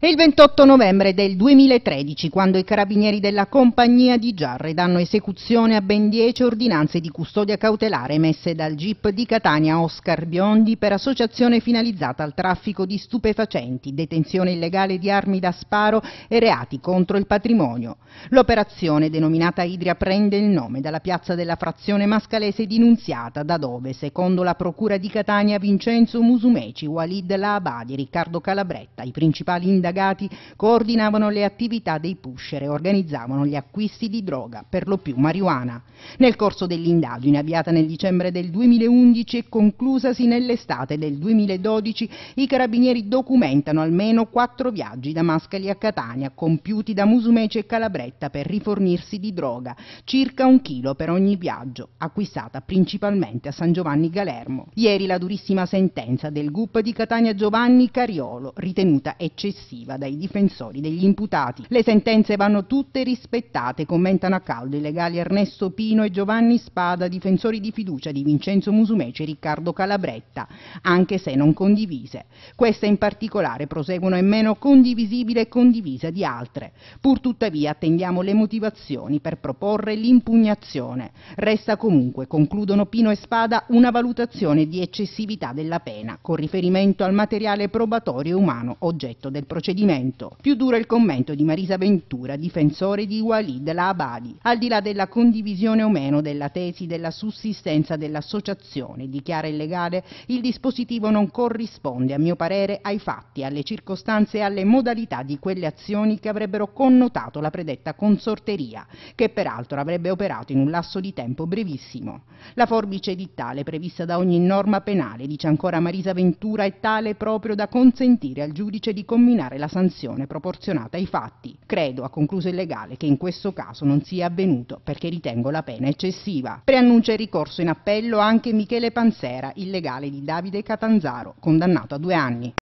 È il 28 novembre del 2013 quando i carabinieri della compagnia di Giarre danno esecuzione a ben 10 ordinanze di custodia cautelare emesse dal GIP di Catania Oscar Biondi per associazione finalizzata al traffico di stupefacenti, detenzione illegale di armi da sparo e reati contro il patrimonio. L'operazione denominata Idria prende il nome dalla piazza della frazione mascalese di Nunziata, da dove, secondo la procura di Catania, Vincenzo Musumeci, Walid Laabadi e Riccardo Calabretta, i principali indagati indagati coordinavano le attività dei pusher e organizzavano gli acquisti di droga, per lo più marijuana. Nel corso dell'indagine, avviata nel dicembre del 2011 e conclusasi nell'estate del 2012, i carabinieri documentano almeno quattro viaggi da Mascali a Catania, compiuti da Musumeci e Calabretta per rifornirsi di droga, circa un chilo per ogni viaggio, acquistata principalmente a San Giovanni Galermo. Ieri la durissima sentenza del GUP di Catania Giovanni Cariolo, ritenuta eccessiva positiva dai difensori degli imputati. Le sentenze vanno tutte rispettate, commentano a caldo i legali Ernesto Pino e Giovanni Spada, difensori di fiducia di Vincenzo Musumeci e Riccardo Calabretta, anche se non condivise. Questa in particolare proseguono è meno condivisibile e condivisa di altre. Pur tuttavia attendiamo le motivazioni per proporre l'impugnazione. Resta comunque, concludono Pino e Spada, una valutazione di eccessività della pena con riferimento al materiale probatorio umano oggetto del processo procedimento. Più duro il commento di Marisa Ventura, difensore di Walid Labadi, al di là della condivisione o meno della tesi della sussistenza dell'associazione, dichiara illegale, il dispositivo non corrisponde a mio parere ai fatti, alle circostanze e alle modalità di quelle azioni che avrebbero connotato la predetta consorteria, che peraltro avrebbe operato in un lasso di tempo brevissimo. La forbice edittale prevista da ogni norma penale, dice ancora Marisa Ventura, è tale proprio da consentire al giudice di combinare applicare la sanzione proporzionata ai fatti. Credo, ha concluso il legale, che in questo caso non sia avvenuto perché ritengo la pena eccessiva. Preannuncia il ricorso in appello anche Michele Panzera, il legale di Davide Catanzaro, condannato a due anni.